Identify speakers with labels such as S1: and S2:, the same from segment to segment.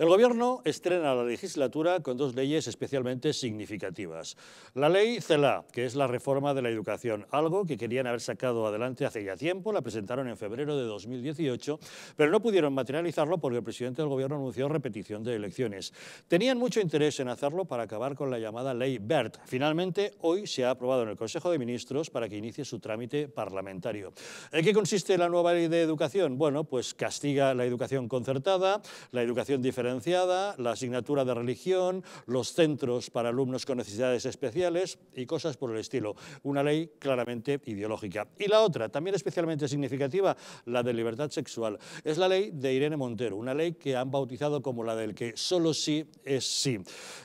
S1: El Gobierno estrena la legislatura con dos leyes especialmente significativas. La ley CELA, que es la reforma de la educación, algo que querían haber sacado adelante hace ya tiempo, la presentaron en febrero de 2018, pero no pudieron materializarlo porque el presidente del Gobierno anunció repetición de elecciones. Tenían mucho interés en hacerlo para acabar con la llamada ley BERT. Finalmente, hoy se ha aprobado en el Consejo de Ministros para que inicie su trámite parlamentario. ¿En qué consiste la nueva ley de educación? Bueno, pues castiga la educación concertada, la educación diferenciada la asignatura de religión, los centros para alumnos con necesidades especiales y cosas por el estilo. Una ley claramente ideológica. Y la otra, también especialmente significativa, la de libertad sexual. Es la ley de Irene Montero, una ley que han bautizado como la del que solo sí es sí.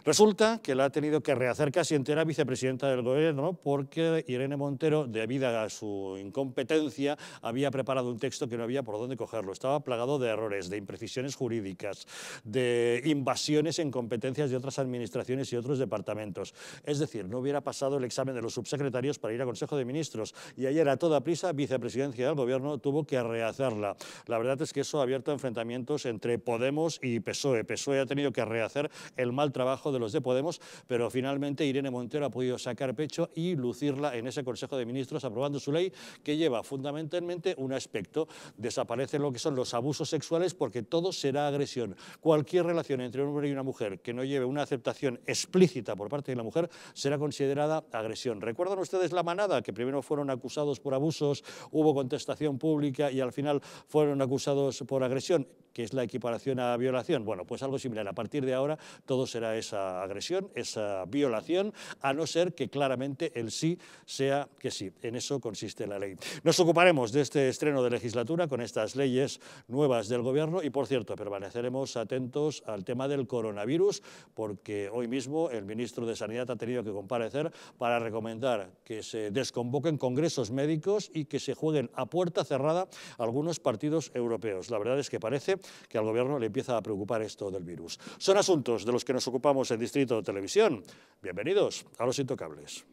S1: Resulta que la ha tenido que rehacer casi entera vicepresidenta del gobierno porque Irene Montero, debido a su incompetencia, había preparado un texto que no había por dónde cogerlo. Estaba plagado de errores, de imprecisiones jurídicas, de invasiones en competencias de otras administraciones y otros departamentos. Es decir, no hubiera pasado el examen de los subsecretarios para ir al Consejo de Ministros. Y ayer a toda prisa, vicepresidencia del Gobierno tuvo que rehacerla. La verdad es que eso ha abierto enfrentamientos entre Podemos y PSOE. PSOE ha tenido que rehacer el mal trabajo de los de Podemos, pero finalmente Irene Montero ha podido sacar pecho y lucirla en ese Consejo de Ministros aprobando su ley que lleva fundamentalmente un aspecto. Desaparecen lo que son los abusos sexuales porque todo será agresión cualquier relación entre un hombre y una mujer que no lleve una aceptación explícita por parte de la mujer será considerada agresión. ¿Recuerdan ustedes la manada, que primero fueron acusados por abusos, hubo contestación pública y al final fueron acusados por agresión, que es la equiparación a violación? Bueno, pues algo similar. A partir de ahora todo será esa agresión, esa violación, a no ser que claramente el sí sea que sí. En eso consiste la ley. Nos ocuparemos de este estreno de legislatura con estas leyes nuevas del Gobierno y, por cierto, permaneceremos atentos al tema del coronavirus, porque hoy mismo el ministro de Sanidad ha tenido que comparecer para recomendar que se desconvoquen congresos médicos y que se jueguen a puerta cerrada algunos partidos europeos. La verdad es que parece que al gobierno le empieza a preocupar esto del virus. Son asuntos de los que nos ocupamos en Distrito de Televisión. Bienvenidos a Los Intocables.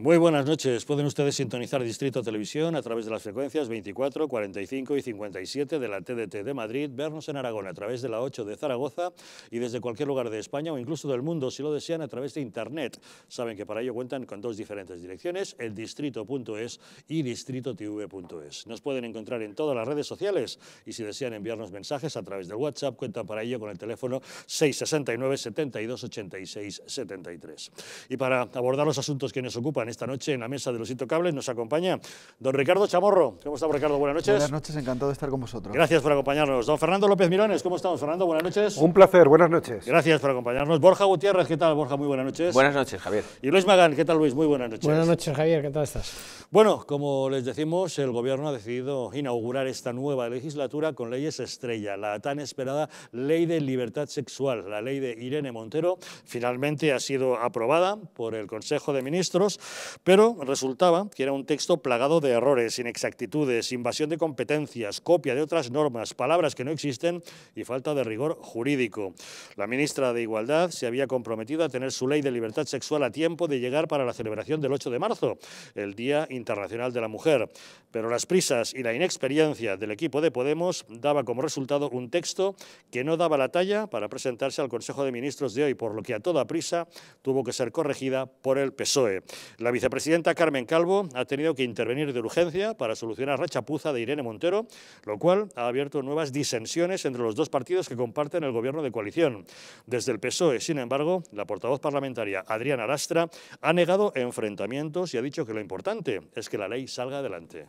S1: Muy buenas noches. Pueden ustedes sintonizar Distrito Televisión a través de las frecuencias 24, 45 y 57 de la TDT de Madrid, vernos en Aragón a través de la 8 de Zaragoza y desde cualquier lugar de España o incluso del mundo, si lo desean, a través de Internet. Saben que para ello cuentan con dos diferentes direcciones, el distrito.es y distritotv.es. Nos pueden encontrar en todas las redes sociales y si desean enviarnos mensajes a través de WhatsApp, cuentan para ello con el teléfono 669 72 86 73. Y para abordar los asuntos que nos ocupan esta noche en la mesa de los intocables. Nos acompaña don Ricardo Chamorro. ¿Cómo estamos, Ricardo? Buenas noches. Buenas
S2: noches, encantado de estar con vosotros. Gracias
S1: por acompañarnos. Don Fernando López Mirones, ¿cómo estamos, Fernando? Buenas noches. Un placer, buenas noches. Gracias por acompañarnos. Borja Gutiérrez, ¿qué tal, Borja? Muy buenas noches. Buenas noches, Javier. Y Luis Magán, ¿qué tal, Luis? Muy buenas noches. Buenas noches,
S3: Javier, ¿qué tal estás?
S1: Bueno, como les decimos, el Gobierno ha decidido inaugurar esta nueva legislatura con leyes estrella, la tan esperada Ley de Libertad Sexual, la ley de Irene Montero, finalmente ha sido aprobada por el Consejo de Ministros pero resultaba que era un texto plagado de errores, inexactitudes, invasión de competencias, copia de otras normas, palabras que no existen y falta de rigor jurídico. La ministra de Igualdad se había comprometido a tener su ley de libertad sexual a tiempo de llegar para la celebración del 8 de marzo, el Día Internacional de la Mujer. Pero las prisas y la inexperiencia del equipo de Podemos daba como resultado un texto que no daba la talla para presentarse al Consejo de Ministros de hoy, por lo que a toda prisa tuvo que ser corregida por el PSOE. La vicepresidenta Carmen Calvo ha tenido que intervenir de urgencia para solucionar la chapuza de Irene Montero, lo cual ha abierto nuevas disensiones entre los dos partidos que comparten el gobierno de coalición. Desde el PSOE, sin embargo, la portavoz parlamentaria Adriana Lastra ha negado enfrentamientos y ha dicho que lo importante es que la ley salga adelante.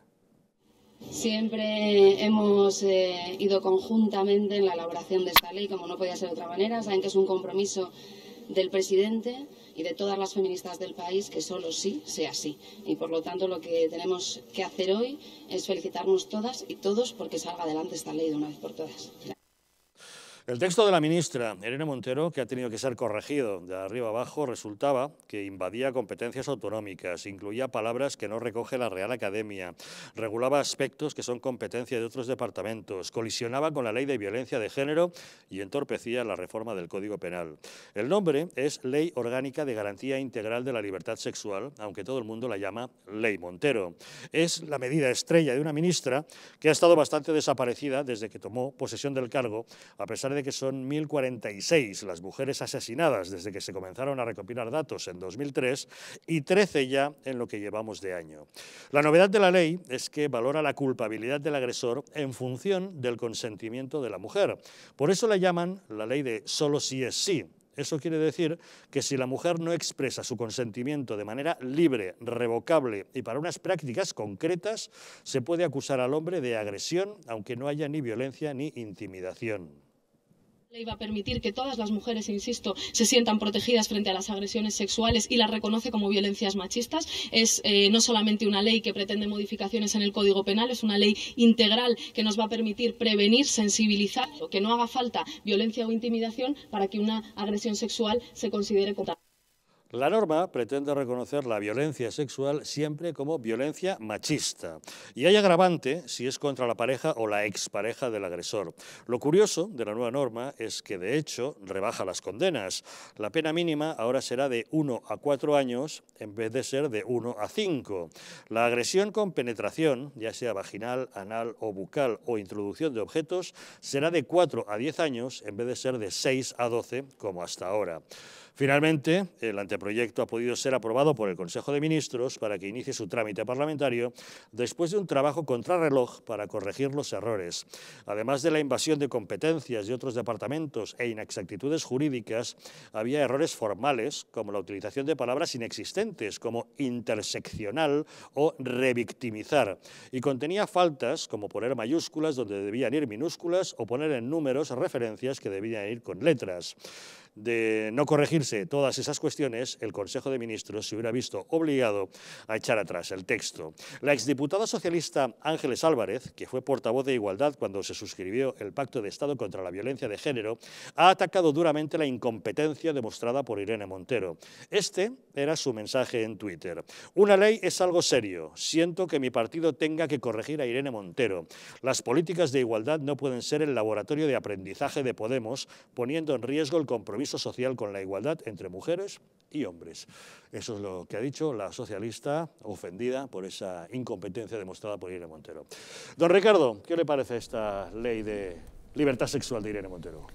S4: Siempre hemos eh, ido conjuntamente en la elaboración de esta ley, como no podía ser de otra manera. Saben que es un compromiso del presidente y de todas las feministas del país que solo sí sea así. Y por lo tanto lo que tenemos que hacer hoy es felicitarnos todas y todos porque salga adelante esta ley de una vez por todas.
S1: El texto de la ministra Elena Montero, que ha tenido que ser corregido de arriba abajo, resultaba que invadía competencias autonómicas, incluía palabras que no recoge la Real Academia, regulaba aspectos que son competencia de otros departamentos, colisionaba con la ley de violencia de género y entorpecía la reforma del Código Penal. El nombre es Ley Orgánica de Garantía Integral de la Libertad Sexual, aunque todo el mundo la llama Ley Montero. Es la medida estrella de una ministra que ha estado bastante desaparecida desde que tomó posesión del cargo, a pesar de que son 1.046 las mujeres asesinadas desde que se comenzaron a recopilar datos en 2003 y 13 ya en lo que llevamos de año. La novedad de la ley es que valora la culpabilidad del agresor en función del consentimiento de la mujer. Por eso la llaman la ley de solo si es sí, eso quiere decir que si la mujer no expresa su consentimiento de manera libre, revocable y para unas prácticas concretas, se puede acusar al hombre de agresión, aunque no haya ni violencia ni intimidación
S4: ley va a permitir que todas las mujeres, insisto, se sientan protegidas frente a las agresiones sexuales y las reconoce como violencias machistas. Es eh, no solamente una ley que pretende modificaciones en el Código Penal, es una ley integral que nos va a permitir prevenir, sensibilizar, que no haga falta violencia o intimidación para que una agresión sexual se considere como
S1: la norma pretende reconocer la violencia sexual siempre como violencia machista y hay agravante si es contra la pareja o la expareja del agresor. Lo curioso de la nueva norma es que de hecho rebaja las condenas. La pena mínima ahora será de 1 a 4 años en vez de ser de 1 a 5. La agresión con penetración, ya sea vaginal, anal o bucal o introducción de objetos, será de 4 a 10 años en vez de ser de 6 a 12 como hasta ahora. Finalmente, el anteproyecto ha podido ser aprobado por el Consejo de Ministros para que inicie su trámite parlamentario después de un trabajo contrarreloj para corregir los errores. Además de la invasión de competencias de otros departamentos e inexactitudes jurídicas, había errores formales como la utilización de palabras inexistentes como interseccional o revictimizar y contenía faltas como poner mayúsculas donde debían ir minúsculas o poner en números referencias que debían ir con letras de no corregirse todas esas cuestiones, el Consejo de Ministros se hubiera visto obligado a echar atrás el texto. La exdiputada socialista Ángeles Álvarez, que fue portavoz de Igualdad cuando se suscribió el Pacto de Estado contra la Violencia de Género, ha atacado duramente la incompetencia demostrada por Irene Montero. Este era su mensaje en Twitter. Una ley es algo serio. Siento que mi partido tenga que corregir a Irene Montero. Las políticas de igualdad no pueden ser el laboratorio de aprendizaje de Podemos, poniendo en riesgo el compromiso social con la igualdad entre mujeres y hombres. Eso es lo que ha dicho la socialista ofendida por esa incompetencia demostrada por Irene Montero. Don Ricardo, ¿qué le parece esta ley de libertad sexual de Irene Montero?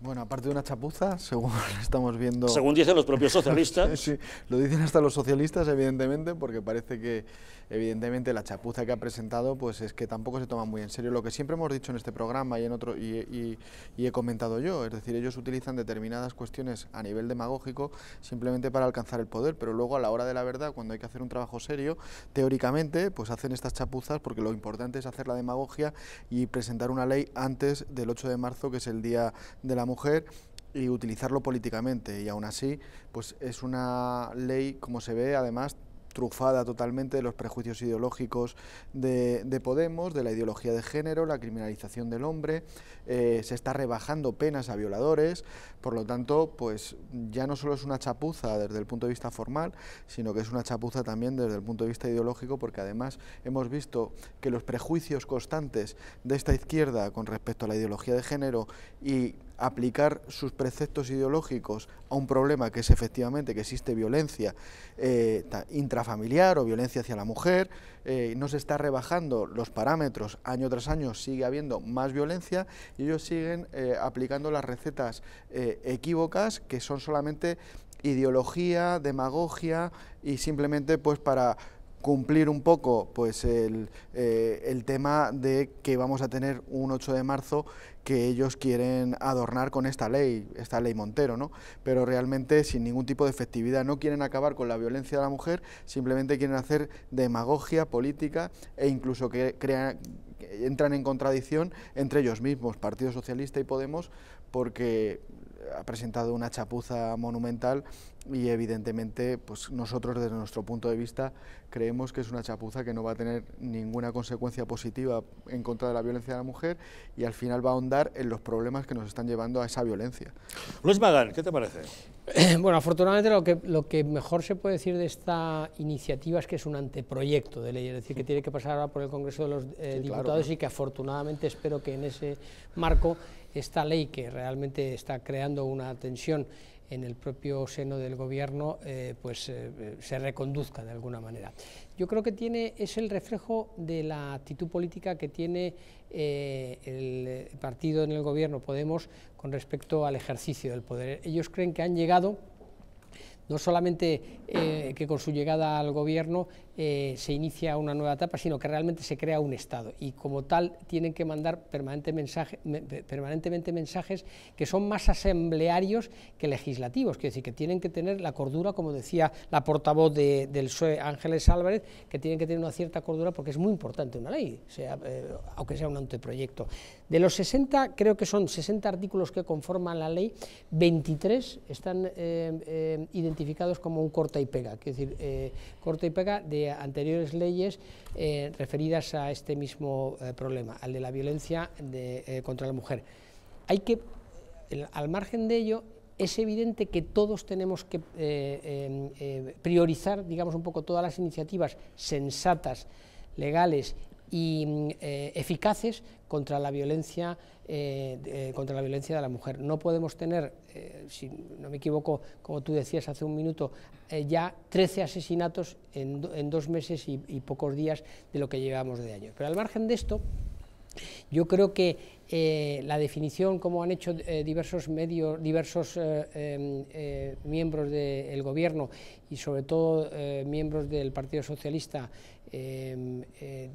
S2: Bueno, aparte de una chapuza, según estamos viendo... Según dicen los propios socialistas. sí, lo dicen hasta los socialistas, evidentemente, porque parece que evidentemente la chapuza que ha presentado pues es que tampoco se toma muy en serio lo que siempre hemos dicho en este programa y en otro y, he comentado yo es decir ellos utilizan determinadas cuestiones a nivel demagógico simplemente para alcanzar el poder pero luego a la hora de la verdad cuando hay que hacer un trabajo serio teóricamente pues hacen estas chapuzas porque lo importante es hacer la demagogia y presentar una ley antes del 8 de marzo que es el día de la mujer y utilizarlo políticamente y aún así pues es una ley como se ve además trufada totalmente de los prejuicios ideológicos de, Podemos, de la ideología de género, la criminalización del hombre, eh, se está rebajando penas a violadores, por lo tanto, pues ya no solo es una chapuza desde el punto de vista formal, sino que es una chapuza también desde el punto de vista ideológico, porque además hemos visto que los prejuicios constantes de esta izquierda con respecto a la ideología de género y aplicar sus preceptos ideológicos a un problema que es efectivamente que existe violencia eh, intrafamiliar o violencia hacia la mujer, eh, no se está rebajando los parámetros año tras año, sigue habiendo más violencia y ellos siguen eh, aplicando las recetas equívocas que son solamente ideología, demagogia y simplemente pues para cumplir un poco pues eh, el, tema de que vamos a tener un 8 de marzo que ellos quieren adornar con esta ley, esta ley Montero, ¿no? pero realmente sin ningún tipo de efectividad. No quieren acabar con la violencia de la mujer, simplemente quieren hacer demagogia política e incluso que crean, entran en contradicción entre ellos mismos, Partido Socialista y Podemos, porque ha presentado una chapuza monumental y evidentemente pues nosotros desde nuestro punto de vista creemos que es una chapuza que no va a tener ninguna consecuencia positiva en contra de la violencia de la mujer y al final va a ahondar en los problemas que nos están llevando
S1: a esa violencia. Luis Magán, ¿qué te parece?
S2: Eh, bueno, afortunadamente lo que, lo que mejor
S3: se puede decir de esta iniciativa es que es un anteproyecto de ley, es decir, que tiene que pasar ahora por el Congreso de los eh, Diputados y que afortunadamente espero que en ese marco esta ley que realmente está creando una tensión en el propio seno del gobierno eh, pues, eh, se reconduzca de alguna manera. Yo creo que tiene, es el reflejo de la actitud política que tiene eh, el partido en el gobierno Podemos con respecto al ejercicio del poder. Ellos creen que han llegado no solamente eh, que con su llegada al gobierno eh, se inicia una nueva etapa, sino que realmente se crea un Estado y como tal tienen que mandar permanentemente mensajes que son más asamblearios que legislativos, es decir, que tienen que tener la cordura, como decía la portavoz del PSOE, Ángeles Álvarez, que tienen que tener una cierta cordura porque es muy importante una ley, sea, eh, aunque sea un anteproyecto. De los 60, creo que son 60 artículos que conforman la ley, 23 están identificados como un corta y pega, es decir, eh, corta y pega de anteriores leyes eh, referidas a este mismo eh, problema, al de la violencia contra la mujer. Hay que, al margen de ello, es evidente que todos tenemos que em, priorizar, digamos, un poco todas las iniciativas sensatas, legales y mm, eh, eficaces contra la violencia eh, de, eh, contra la violencia de la mujer. No podemos tener, si no me equivoco, como tú decías hace un minuto, ya 13 asesinatos en, en dos meses y, pocos días de lo que llevamos de año. Pero al margen de esto, yo creo que eh, la definición, como han hecho eh, diversos medios, diversos eh, em, miembros del gobierno y sobre todo miembros del Partido Socialista, em,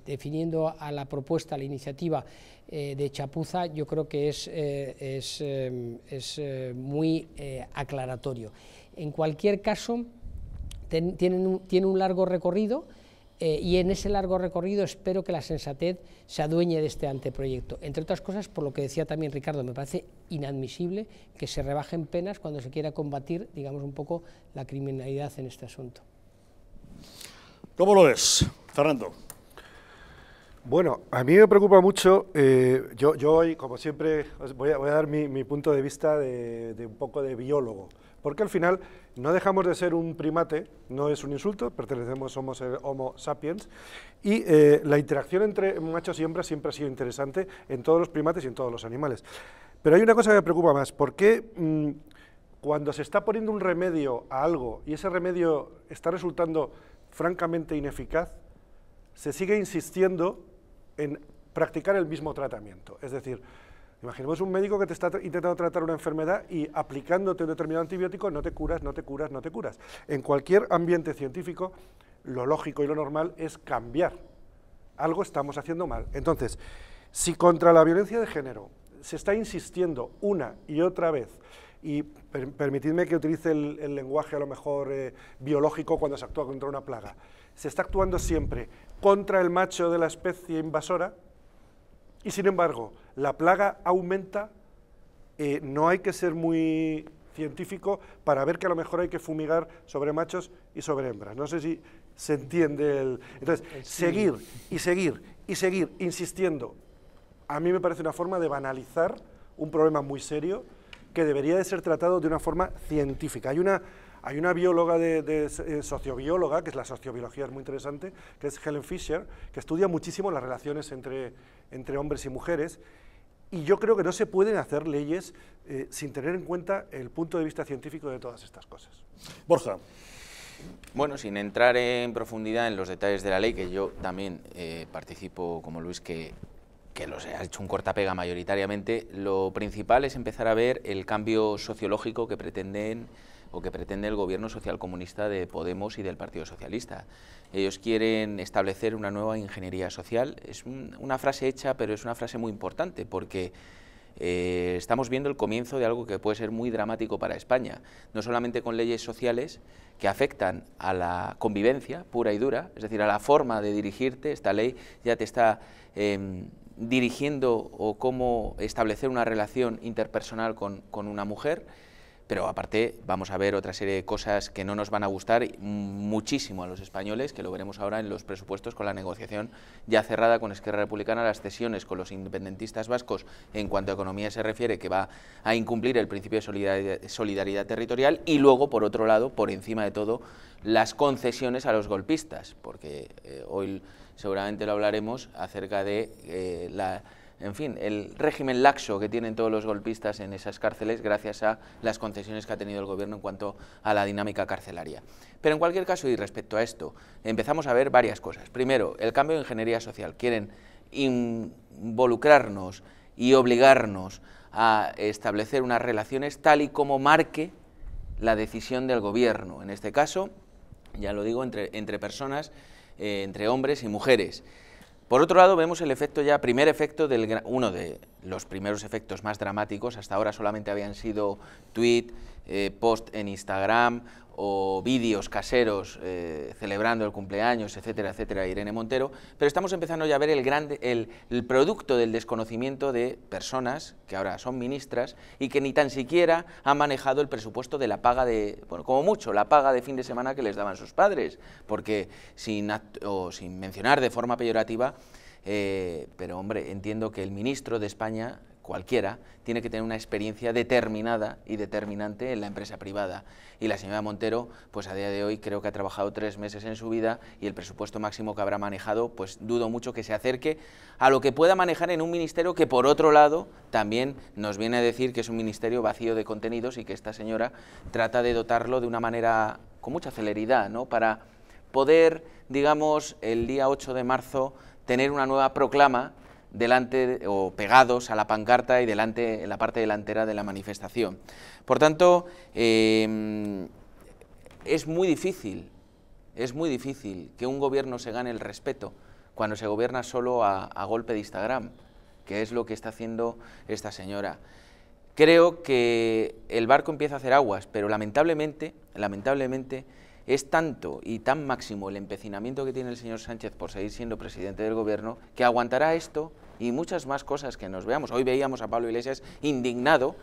S3: definiendo a la propuesta, a la iniciativa de Chapuza, yo creo que es, es, em, es muy aclaratorio. En cualquier caso, tiene un largo recorrido eh, y en ese largo recorrido espero que la sensatez se adueñe de este anteproyecto. Entre otras cosas, por lo que decía también Ricardo, me parece inadmisible que se rebajen penas cuando se quiera combatir, digamos, un poco la criminalidad en este
S5: asunto. ¿Cómo lo ves, Fernando? Bueno, a mí me preocupa mucho, eh, yo, yo, hoy, como siempre, voy, a, voy a, dar mi, punto de vista de, un poco de biólogo porque al final no dejamos de ser un primate, no es un insulto, pertenecemos, somos eh, Homo sapiens, y eh, la interacción entre machos y hembras siempre ha sido interesante en todos los primates y en todos los animales. Pero hay una cosa que me preocupa más, ¿por qué mm, cuando se está poniendo un remedio a algo y ese remedio está resultando francamente ineficaz, se sigue insistiendo en practicar el mismo tratamiento? Es decir, Imaginemos un médico que te está intentando tratar una enfermedad y aplicándote un determinado antibiótico no te curas, no te curas, no te curas. En cualquier ambiente científico, lo lógico y lo normal es cambiar. Algo estamos haciendo mal. Entonces, si contra la violencia de género se está insistiendo una y otra vez, y permitidme que utilice el, lenguaje a lo mejor eh, biológico cuando se actúa contra una plaga, se está actuando siempre contra el macho de la especie invasora, y sin embargo, la plaga aumenta, eh, no hay que ser muy científico para ver que a lo mejor hay que fumigar sobre machos y sobre hembras. No sé si se entiende el... Entonces, eh, seguir y seguir y seguir insistiendo, a mí me parece una forma de banalizar un problema muy serio que debería de ser tratado de una forma científica. Hay una, hay una bióloga, de, eh, sociobióloga, que es la sociobiología, es muy interesante, que es Helen Fisher, que estudia muchísimo las relaciones entre, entre hombres y mujeres y yo creo que no se pueden hacer leyes eh, sin tener en cuenta el punto de vista científico de todas estas cosas. Borja.
S6: Bueno, sin entrar en profundidad en los detalles de la ley, que yo también eh, participo como Luis, que, que los ha hecho un cortapega mayoritariamente, lo principal es empezar a ver el cambio sociológico que pretenden o que pretende el gobierno socialcomunista de Podemos y del Partido Socialista. Ellos quieren establecer una nueva ingeniería social. Es una frase hecha, pero es una frase muy importante porque... Eh, estamos viendo el comienzo de algo que puede ser muy dramático para España, no solamente con leyes sociales que afectan a la convivencia pura y dura, es decir, a la forma de dirigirte, esta ley ya te está em, dirigiendo o cómo establecer una relación interpersonal con una mujer, pero aparte vamos a ver otra serie de cosas que no nos van a gustar muchísimo a los españoles, que lo veremos ahora en los presupuestos con la negociación ya cerrada con Esquerra Republicana, las cesiones con los independentistas vascos en cuanto a economía se refiere, que va a incumplir el principio de solidaridad, territorial, y luego, por otro lado, por encima de todo, las concesiones a los golpistas, porque eh, hoy seguramente lo hablaremos acerca de eh, la en fin, el régimen laxo que tienen todos los golpistas en esas cárceles gracias a las concesiones que ha tenido el gobierno en cuanto a la dinámica carcelaria. Pero en cualquier caso, y respecto a esto, empezamos a ver varias cosas. Primero, el cambio de ingeniería social. Quieren involucrarnos y obligarnos a establecer unas relaciones tal y como marque la decisión del gobierno. En este caso, ya lo digo, entre, personas, eh, entre hombres y mujeres. Por otro lado, vemos el efecto ya, primer efecto, del, uno de los primeros efectos más dramáticos, hasta ahora solamente habían sido tweet, eh, post en Instagram o vídeos caseros eh, celebrando el cumpleaños, etcétera, etcétera, Irene Montero, pero estamos empezando ya a ver el, grande, el, producto del desconocimiento de personas que ahora son ministras y que ni tan siquiera han manejado el presupuesto de la paga de, bueno, como mucho, la paga de fin de semana que les daban sus padres, porque sin, sin mencionar de forma peyorativa, eh, pero hombre, entiendo que el ministro de España cualquiera, tiene que tener una experiencia determinada y determinante en la empresa privada. Y la señora Montero, pues a día de hoy creo que ha trabajado tres meses en su vida y el presupuesto máximo que habrá manejado, pues dudo mucho que se acerque a lo que pueda manejar en un ministerio que por otro lado también nos viene a decir que es un ministerio vacío de contenidos y que esta señora trata de dotarlo de una manera con mucha celeridad, ¿no? Para poder, digamos, el día 8 de marzo tener una nueva proclama delante o pegados a la pancarta y delante en la parte delantera de la manifestación. Por tanto, em, es muy difícil, es muy difícil que un gobierno se gane el respeto cuando se gobierna solo a, a golpe de Instagram, que es lo que está haciendo esta señora. Creo que el barco empieza a hacer aguas, pero lamentablemente, lamentablemente, es tanto y tan máximo el empecinamiento que tiene el señor Sánchez por seguir siendo presidente del gobierno que aguantará esto y muchas más cosas que nos veamos. Hoy veíamos a Pablo Iglesias indignado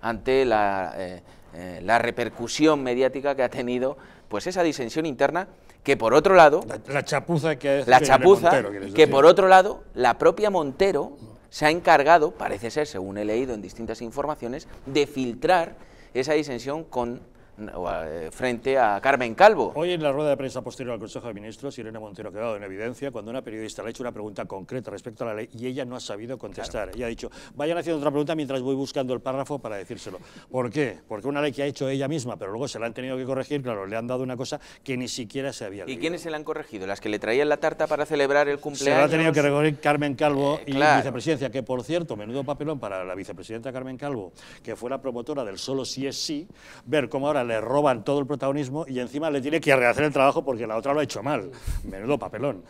S6: ante la, eh, eh, repercusión mediática que ha tenido pues esa disensión interna que por otro lado...
S1: La, chapuza que La chapuza que por otro
S6: lado la propia Montero se ha encargado, parece ser, según he leído en distintas informaciones,
S1: de filtrar esa disensión con eh, frente a Carmen Calvo. Hoy en la rueda de prensa posterior al Consejo de Ministros, Irene Montero ha quedado en evidencia cuando una periodista le ha hecho una pregunta concreta respecto a la ley y ella no ha sabido contestar. Ella ha dicho, vayan haciendo otra pregunta mientras voy buscando el párrafo para decírselo. ¿Por qué? Porque una ley que ha hecho ella misma, pero luego se la han tenido que corregir, claro, le han dado una cosa que ni siquiera se había leído.
S6: ¿Y quiénes se la han corregido? ¿Las que le traían la tarta para celebrar el cumpleaños? Se la ha tenido que
S1: corregir Carmen Calvo eh, y la vicepresidencia, que por cierto, menudo papelón para la vicepresidenta Carmen Calvo, que fue la promotora del solo sí es sí, ver cómo ahora le roban todo el protagonismo y encima le tiene que rehacer el trabajo porque la otra lo ha hecho mal. Menudo papelón.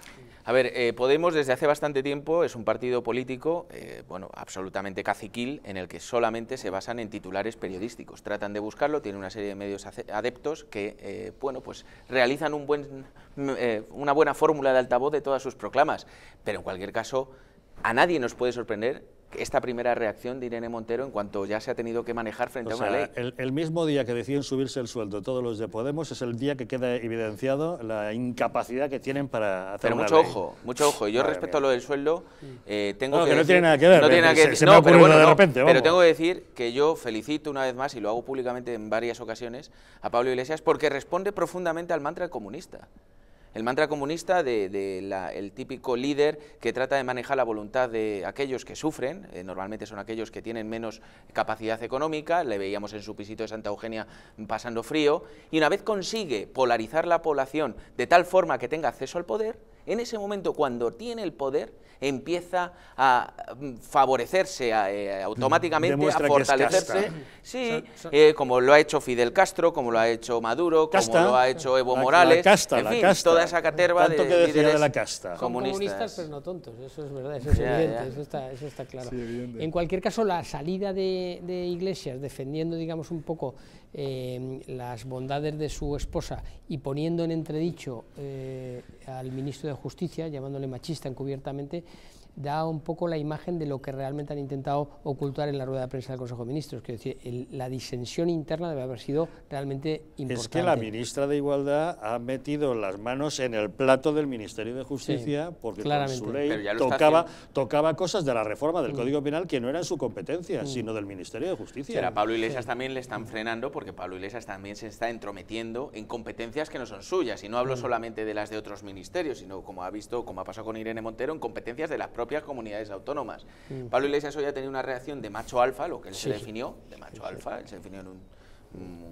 S6: A ver, eh, Podemos desde hace bastante tiempo es un partido político, eh, bueno, absolutamente caciquil, en el que solamente se basan en titulares periodísticos. Tratan de buscarlo, tiene una serie de medios adeptos que, eh, bueno, pues realizan un buen, mm, una buena fórmula de altavoz de todas sus proclamas. Pero en cualquier caso, a nadie nos puede sorprender esta primera reacción de Irene Montero en cuanto ya se ha tenido que manejar frente a una ley.
S1: El, mismo día que deciden subirse el sueldo todos los de Podemos es el día que queda evidenciado la incapacidad que tienen para hacer pero mucho ojo, mucho ojo. Yo respecto
S6: a lo del sueldo, eh, tengo que, no tiene nada que ver. No tiene nada que se, no, pero de repente, pero tengo que decir que yo felicito una vez más y lo hago públicamente en varias ocasiones a Pablo Iglesias porque responde profundamente al mantra comunista el mantra comunista del de, el típico líder que trata de manejar la voluntad de aquellos que sufren, eh, normalmente son aquellos que tienen menos capacidad económica, le veíamos en su pisito de Santa Eugenia pasando frío, y una vez consigue polarizar la población de tal forma que tenga acceso al poder, en ese momento cuando tiene el poder, empieza a mm, favorecerse eh, automáticamente, a fortalecerse, sí, eh, como lo ha hecho Fidel Castro, como lo ha hecho Maduro, como lo ha hecho Evo Morales, en fin, toda esa caterva de, líderes la casta. comunistas. comunistas
S3: pero no tontos, eso es verdad, eso es evidente, Eso, está, claro. en cualquier caso, la salida de Iglesias defendiendo, digamos, un poco Em, las bondades de su esposa y poniendo en entredicho eh, al ministro de Justicia, llamándole machista encubiertamente, da un poco la imagen de lo que realmente han intentado ocultar en la rueda de prensa del Consejo de Ministros. Quiero decir, la disensión interna debe haber sido realmente importante. Es que la
S1: ministra de Igualdad ha metido las manos en el plato del Ministerio de Justicia porque con su ley tocaba, tocaba cosas de la reforma del mm. Código Penal que no eran su competencia, mm. sino del Ministerio de Justicia. Pero a Pablo
S6: Iglesias también le están frenando porque Pablo Iglesias también se está entrometiendo en competencias que no son suyas. Y no hablo mm. solamente de las de otros ministerios, sino como ha visto, como ha pasado con Irene Montero, en competencias de las comunidades autónomas. Mm. Pablo Iglesias hoy ha tenido una reacción de macho alfa, lo que él se definió, de macho alfa, él se definió en un,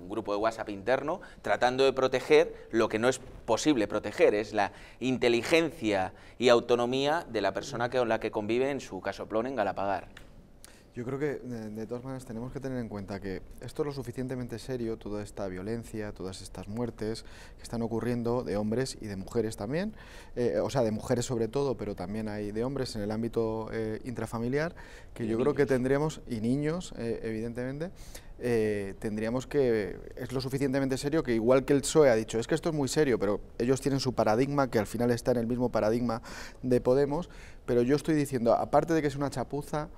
S6: grupo de WhatsApp interno, tratando de proteger lo que no es posible proteger, es la inteligencia y autonomía de la persona mm. con la que convive en su casoplón en Galapagar.
S2: Yo creo que, de, todas maneras, tenemos que tener en cuenta que esto es lo suficientemente serio, toda esta violencia, todas estas muertes que están ocurriendo de hombres y de mujeres también, eh, o sea, de mujeres sobre todo, pero también hay de hombres en el ámbito eh, intrafamiliar, que yo creo que tendríamos, y niños, eh, evidentemente, tendríamos que... Es lo suficientemente serio que igual que el PSOE ha dicho, es que esto es muy serio, pero ellos tienen su paradigma, que al final está en el mismo paradigma de Podemos, pero yo estoy diciendo, aparte de que es una chapuza,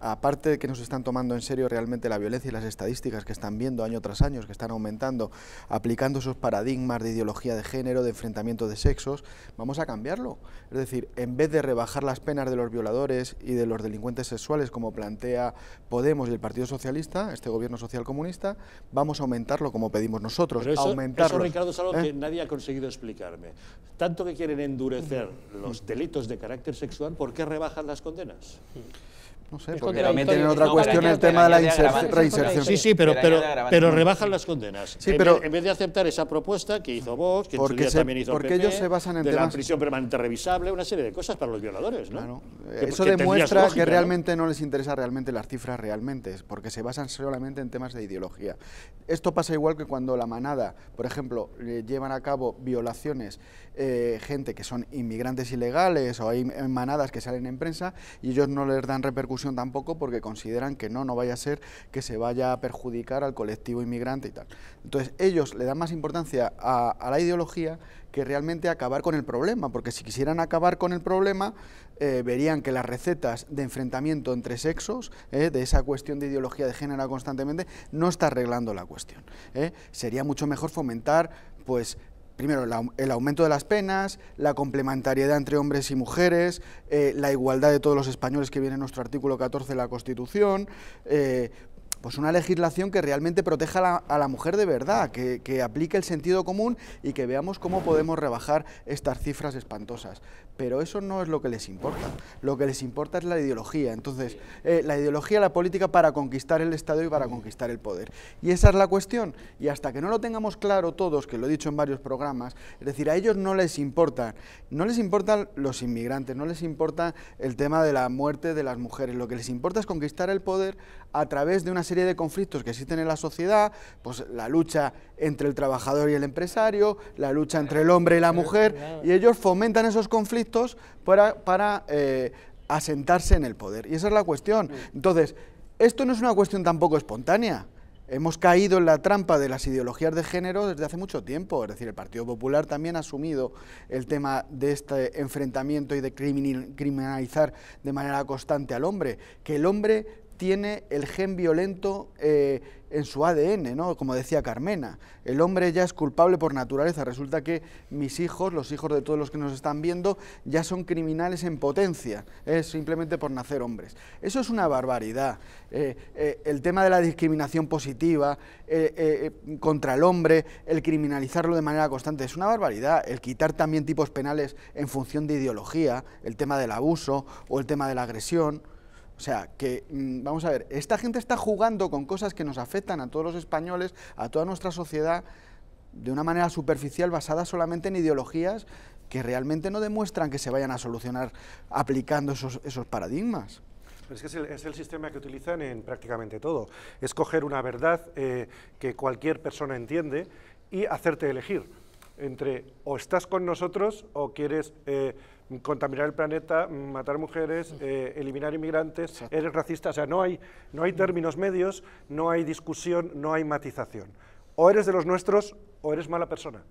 S2: aparte de que nos están tomando en serio realmente la violencia y las estadísticas que están viendo año tras año, que están aumentando, aplicando esos paradigmas de ideología de género, de enfrentamiento de sexos, vamos a cambiarlo. Es decir, en vez de rebajar las penas de los violadores y de los delincuentes sexuales, como plantea Podemos y el Partido Socialista, este gobierno social comunista, vamos a aumentarlo como pedimos nosotros. eso, Ricardo, es algo que ¿Eh?
S1: nadie ha conseguido explicarme. Tanto que quieren endurecer los delitos de carácter sexual, ¿por qué rebajan las condenas? No sé, porque también tienen otra cuestión el tema de la reinserción. Sí, sí, pero, pero, rebajan las condenas. pero, en, vez de aceptar esa propuesta que hizo Vox, que porque se, también hizo porque ellos se basan en la prisión permanente revisable, una serie de cosas para los violadores, Eso pues, demuestra que realmente
S2: ¿no? les interesa realmente las cifras realmente, porque se basan solamente en temas de ideología. Esto pasa igual que cuando la manada, por ejemplo, eh, llevan a cabo violaciones eh, gente que son inmigrantes ilegales o hay eh, manadas que salen en prensa y ellos no les dan repercusión tampoco porque consideran que no, no vaya a ser que se vaya a perjudicar al colectivo inmigrante y tal. Entonces ellos le dan más importancia a, la ideología que realmente acabar con el problema, porque si quisieran acabar con el problema, eh, verían que las recetas de enfrentamiento entre sexos, eh, de esa cuestión de ideología de género constantemente, no está arreglando la cuestión. Eh. Sería mucho mejor fomentar pues primero, el aumento de las penas, la complementariedad entre hombres y mujeres, eh, la igualdad de todos los españoles que viene en nuestro artículo 14 de la Constitución, eh, pues una legislación que realmente proteja a la, mujer de verdad, que, aplique el sentido común y que veamos cómo podemos rebajar estas cifras espantosas. Pero eso no es lo que les importa. Lo que les importa es la ideología. Entonces, eh, la ideología, la política para conquistar el Estado y para conquistar el poder. Y esa es la cuestión. Y hasta que no lo tengamos claro todos, que lo he dicho en varios programas, es decir, a ellos no les importa, No les importan los inmigrantes, no les importa el tema de la muerte de las mujeres. Lo que les importa es conquistar el poder a través de una serie de conflictos que existen en la sociedad, pues la lucha entre el trabajador y el empresario, la lucha entre el hombre y la mujer, y ellos fomentan esos conflictos para, eh, asentarse en el poder. Y esa es la cuestión. Entonces, esto no es una cuestión tampoco espontánea. Hemos caído en la trampa de las ideologías de género desde hace mucho tiempo. Es decir, el Partido Popular también ha asumido el tema de este enfrentamiento y de criminalizar de manera constante al hombre. Que el hombre tiene el gen violento eh, en su ADN, ¿no? como decía Carmena. El hombre ya es culpable por naturaleza. Resulta que mis hijos, los hijos de todos los que nos están viendo, ya son criminales en potencia. Es ¿eh? simplemente por nacer hombres. Eso es una barbaridad. Eh, el tema de la discriminación positiva contra el hombre, el criminalizarlo de manera constante, es una barbaridad. El quitar también tipos penales en función de ideología, el tema del abuso o el tema de la agresión. O sea, que mm, vamos a ver, esta gente está jugando con cosas que nos afectan a todos los españoles, a toda nuestra sociedad, de una manera superficial basada solamente en ideologías que realmente no demuestran que se vayan a solucionar aplicando esos, paradigmas.
S5: es, el, es el, sistema que utilizan en prácticamente todo. Escoger una verdad eh, que cualquier persona entiende y hacerte elegir entre o estás con nosotros o quieres... Eh, contaminar el planeta, mm, matar mujeres, eh, eliminar inmigrantes, eres racista, o sea, no hay, no hay términos medios, no hay discusión, no hay matización. O eres de los nuestros o eres mala persona.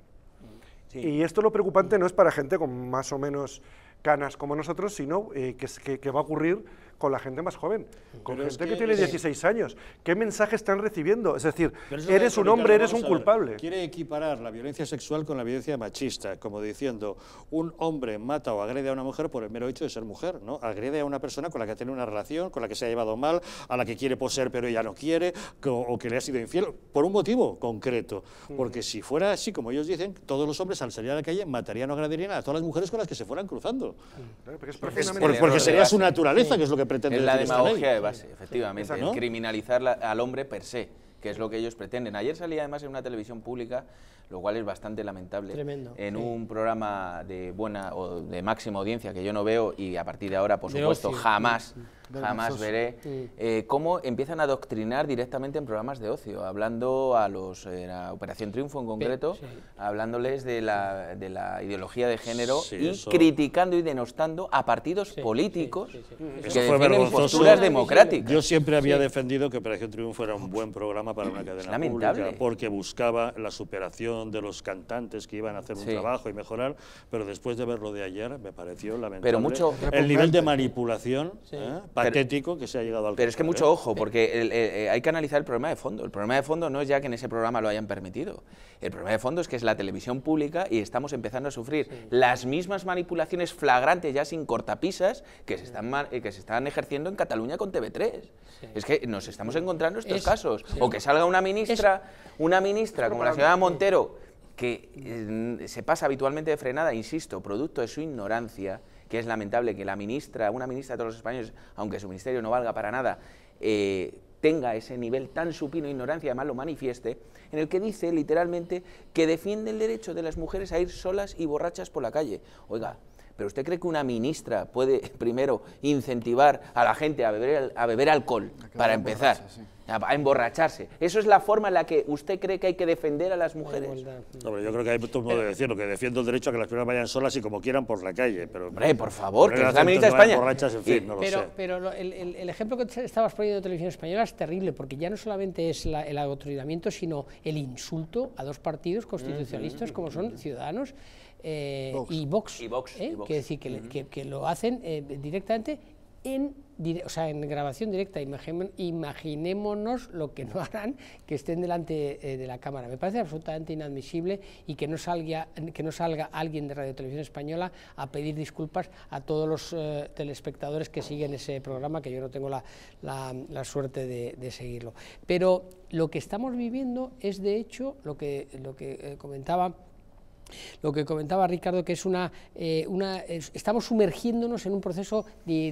S5: Y esto lo preocupante no es para gente con más o menos canas como nosotros, sino eh, que va a ocurrir con la gente más joven, con gente que, tiene 16 años. ¿Qué mensaje están recibiendo? Es decir, eres un hombre, eres un culpable.
S1: Quiere equiparar la violencia sexual con la violencia machista, como diciendo, un hombre mata o agrede a una mujer por el mero hecho de ser mujer, ¿no? Agrede a una persona con la que tiene una relación, con la que se ha llevado mal, a la que quiere poseer pero ella no quiere, o que le ha sido infiel, por un motivo concreto. Porque si fuera así, como ellos dicen, todos los hombres al salir a la calle matarían o agredirían a todas las mujeres con las que se fueran cruzando.
S5: Porque,
S1: porque sería su naturaleza, que es lo que es la este demagogia de base, efectivamente,
S6: criminalizar al hombre per se, que es lo que ellos pretenden. Ayer salía además en una televisión pública, lo cual es bastante lamentable, Tremendo, en un programa de buena o de máxima audiencia que yo no veo y a partir de ahora, por supuesto, jamás jamás veré, eh, cómo empiezan a adoctrinar directamente en programas de ocio, hablando a los, eh, Operación Triunfo en concreto, hablándoles de la,
S1: ideología de género y
S6: criticando y denostando a partidos políticos
S7: que defienden posturas democráticas. Yo siempre había
S1: defendido que Operación Triunfo era un buen programa para una cadena pública, porque buscaba la superación de los cantantes que iban a hacer un trabajo y mejorar, pero después de verlo de ayer me pareció lamentable pero mucho, el nivel de manipulación ¿eh? pero, que se ha llegado al. Pero es que mucho ¿eh? ojo, porque eh, hay que analizar el problema de
S6: fondo. El problema de fondo no es ya que en ese programa lo hayan permitido. El problema de fondo es que es la televisión pública y estamos empezando a sufrir las mismas manipulaciones flagrantes, ya sin cortapisas, que se están, eh, que se están ejerciendo en Cataluña con TV3. Es que nos estamos encontrando estos casos. O que salga una ministra, una ministra como la señora Montero, que se pasa habitualmente de frenada, insisto, producto de su ignorancia que es lamentable que la ministra, una ministra de todos los españoles, aunque su ministerio no valga para nada, eh, tenga ese nivel tan supino de ignorancia, además lo manifieste, en el que dice literalmente que defiende el derecho de las mujeres a ir solas y borrachas por la calle. Oiga, ¿pero usted cree que una ministra puede primero incentivar a la gente a beber, a beber alcohol, para empezar? a emborracharse. Eso es la forma en la que usted cree que hay que defender a las mujeres.
S1: No, yo creo que hay otro modo de decirlo, que defiendo el derecho a que las personas vayan solas y como quieran por la calle. Pero, por favor, que la España. pero,
S3: pero el, ejemplo que estabas poniendo de televisión española es terrible, porque ya no solamente es el adoctrinamiento, sino el insulto a dos partidos constitucionalistas como son Ciudadanos eh, y Vox.
S6: Y ¿eh? decir
S3: que, lo hacen eh, directamente en, grabación directa. Imaginémonos lo que no harán que estén delante eh, de la cámara. Me parece absolutamente inadmisible y que no, salga, que no salga alguien de Radio Televisión Española a pedir disculpas a todos los eh, telespectadores que siguen ese programa, que yo no tengo la, suerte de, seguirlo. Pero lo que estamos viviendo es, de hecho, lo que, lo que eh, comentaba lo que comentaba Ricardo, que es una, eh, una estamos sumergiéndonos en un proceso de,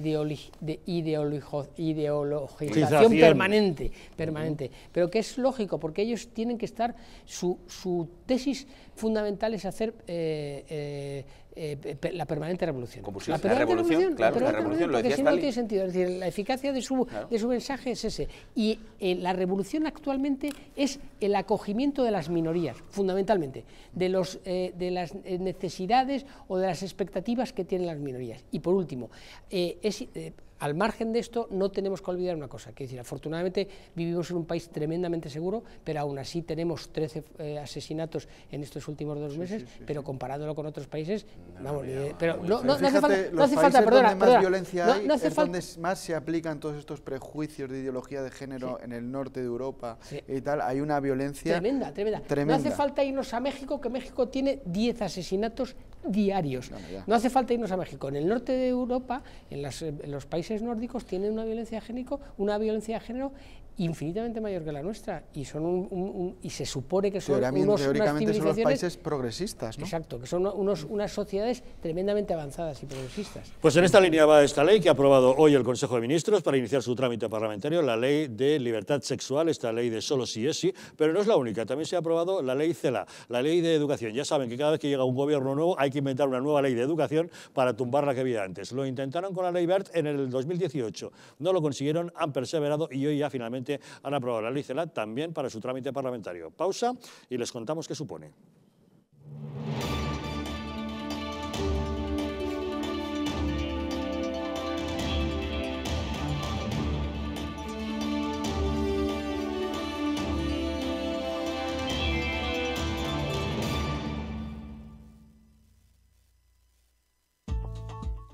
S3: ideologización permanente, permanente, pero que es lógico, porque ellos tienen que estar, su, tesis fundamental es hacer eh, eh, eh, la permanente revolución. la, permanente revolución, claro, la, revolución, lo sentido, es decir, la eficacia de su, de su mensaje es ese. Y eh, la revolución actualmente es el acogimiento de las minorías, fundamentalmente, de, los, eh, de las necesidades o de las expectativas que tienen las minorías. Y por último, es al margen de esto, no tenemos que olvidar una cosa, que decir, afortunadamente vivimos en un país tremendamente seguro, pero aún así tenemos 13 eh, asesinatos en estos últimos dos meses, pero comparándolo con otros países, vamos, pero no, hace falta, no falta, perdona, donde más violencia hay, es donde
S2: más se aplican todos estos prejuicios de ideología de género en el norte de Europa y tal, hay una violencia tremenda, tremenda, No hace falta
S3: irnos a México, que México tiene 10 asesinatos diarios. No, hace falta irnos a México. En el norte de Europa, en los países países nórdicos tienen una violencia, génico, una violencia de género infinitamente mayor que la nuestra y son un, y se supone que son unos, son los países
S2: progresistas exacto
S3: que son unos, unas sociedades tremendamente avanzadas y progresistas
S1: pues en esta línea va esta ley que ha aprobado hoy el Consejo de Ministros para iniciar su trámite parlamentario la ley de libertad sexual esta ley de solo sí es sí pero no es la única también se ha aprobado la ley CELA la ley de educación ya saben que cada vez que llega un gobierno nuevo hay que inventar una nueva ley de educación para tumbar la que había antes lo intentaron con la ley BERT en el 2018 no lo consiguieron han perseverado y hoy ya finalmente han aprobado la ley también para su trámite parlamentario. Pausa y les contamos qué supone.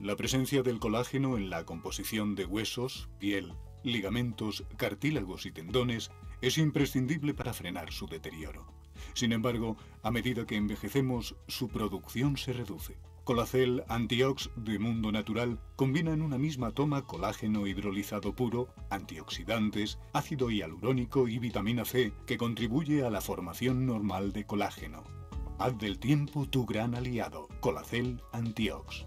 S7: La presencia del colágeno en la composición de huesos, piel, ligamentos, cartílagos y tendones es imprescindible para frenar su deterioro. Sin embargo, a medida que envejecemos, su producción se reduce. Colacel Antiox de Mundo Natural combina en una misma toma colágeno hidrolizado puro, antioxidantes, ácido hialurónico y vitamina C que contribuye a la formación normal de colágeno. Haz del tiempo tu gran aliado, Colacel Antiox.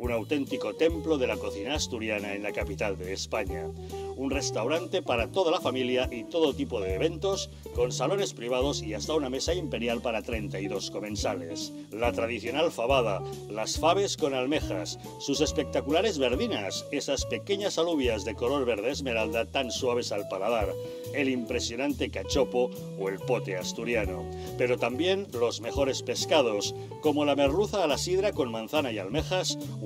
S1: un auténtico templo de la cocina asturiana en la capital de España. Un restaurante para toda la familia y todo tipo de eventos, con salones privados y hasta una mesa imperial para 32 comensales. La tradicional fabada, las faves con almejas, sus espectaculares verdinas, esas pequeñas alubias de color verde esmeralda tan suaves al paladar, el impresionante cachopo o el pote asturiano. Pero también los mejores pescados, como la merluza a la sidra con manzana y almejas,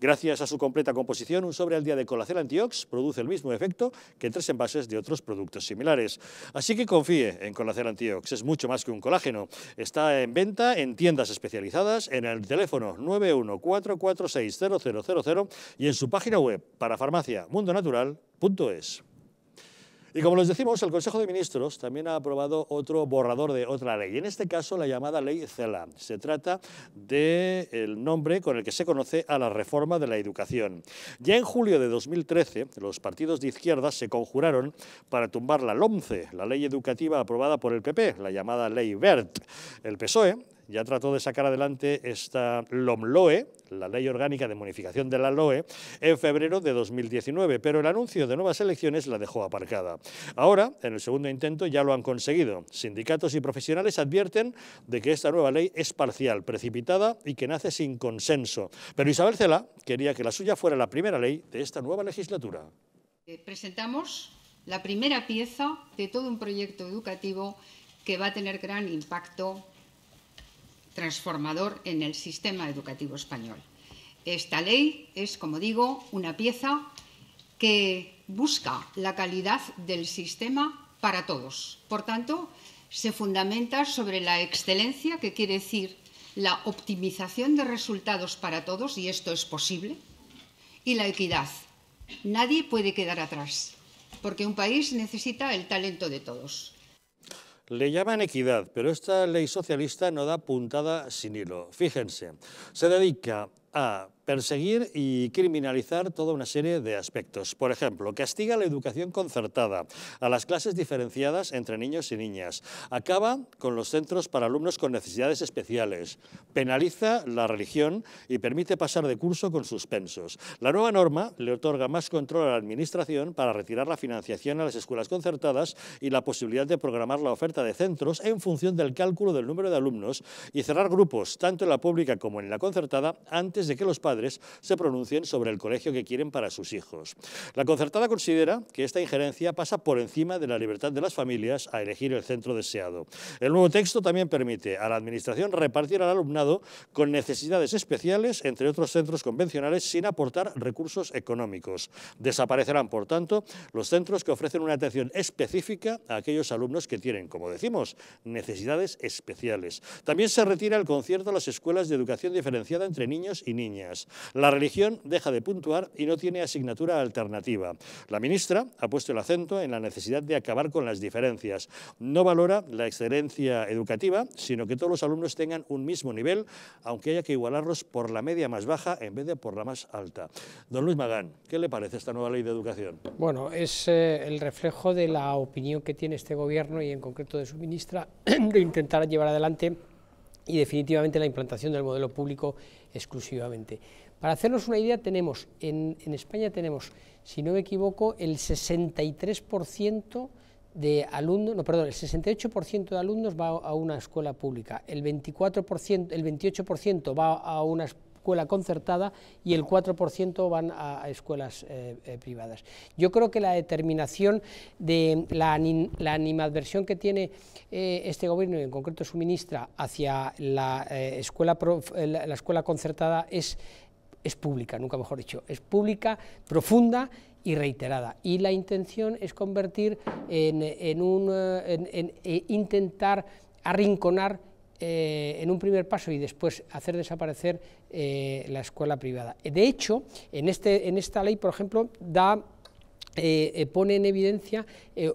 S1: Gracias a su completa composición, un sobre al día de Colacel Antiox produce el mismo efecto que tres envases de otros productos similares. Así que confíe en Colacel Antiox, es mucho más que un colágeno. Está en venta en tiendas especializadas, en el teléfono 914460000 y en su página web para parafarmaciamundonatural.es. Y como les decimos, el Consejo de Ministros también ha aprobado otro borrador de otra ley, en este caso la llamada Ley CELA. Se trata del nombre con el que se conoce a la reforma de la educación. Ya en julio de 2013, los partidos de izquierda se conjuraron para tumbar la LOMCE, la ley educativa aprobada por el PP, la llamada Ley BERT. El PSOE ya trató de sacar adelante esta LOMLOE, la Ley Orgánica de Modificación de la LOE, en febrero de 2019, pero el anuncio de nuevas elecciones la dejó aparcada. Ahora, en el segundo intento, ya lo han conseguido. Sindicatos y profesionales advierten de que esta nueva ley es parcial, precipitada y que nace sin consenso. Pero Isabel Cela quería que la suya fuera la primera ley de esta nueva legislatura.
S7: Eh,
S3: presentamos la primera pieza de todo un proyecto educativo que va a tener gran impacto
S4: transformador en el sistema educativo español.
S3: Esta ley es, como digo, una pieza que busca la calidad del sistema para todos. Por tanto, se fundamenta sobre la excelencia, que quiere decir la optimización de resultados para todos, y esto es posible, y la equidad. Nadie puede quedar atrás, porque un país necesita el talento de todos.
S1: Le llaman equidad, pero esta ley socialista no da puntada sin hilo. Fíjense, se dedica a perseguir y criminalizar toda una serie de aspectos. Por ejemplo, castiga la educación concertada, a las clases diferenciadas entre niños y niñas, acaba con los centros para alumnos con necesidades especiales, penaliza la religión y permite pasar de curso con suspensos. La nueva norma le otorga más control a la Administración para retirar la financiación a las escuelas concertadas y la posibilidad de programar la oferta de centros en función del cálculo del número de alumnos y cerrar grupos, tanto en la pública como en la concertada, antes de que los padres se pronuncien sobre el colegio que quieren para sus hijos. La concertada considera que esta injerencia pasa por encima de la libertad de las familias a elegir el centro deseado. El nuevo texto también permite a la Administración repartir al alumnado con necesidades especiales entre otros centros convencionales sin aportar recursos económicos. Desaparecerán, por tanto, los centros que ofrecen una atención específica a aquellos alumnos que tienen, como decimos, necesidades especiales. También se retira el concierto a las escuelas de educación diferenciada entre niños y niñas. La religión deja de puntuar y no tiene asignatura alternativa. La ministra ha puesto el acento en la necesidad de acabar con las diferencias. No valora la excelencia educativa, sino que todos los alumnos tengan un mismo nivel, aunque haya que igualarlos por la media más baja en vez de por la más alta. Don Luis Magán, ¿qué le parece esta nueva ley de educación?
S3: Bueno, es eh, el reflejo de la opinión que tiene este gobierno y en concreto de su ministra de intentar llevar adelante y definitivamente la implantación del modelo público exclusivamente. Para hacernos una idea, tenemos en, en España tenemos, si no me equivoco, el 63% de alumnos, no, perdón, el 68% de alumnos va a una escuela pública, el 24%, el 28% va a una escuela concertada y el 4% van a, escuelas eh, eh, privadas. Yo creo que la determinación de la, animadversión que tiene eh, este gobierno y en concreto su ministra hacia la, escuela, la, escuela concertada es es pública, nunca mejor dicho, es pública, profunda y reiterada. Y la intención es convertir en, un, en, e intentar arrinconar eh, en un primer paso y después hacer desaparecer eh, la escuela privada. De hecho, en, este, en esta ley, por ejemplo, da eh, pone en evidencia,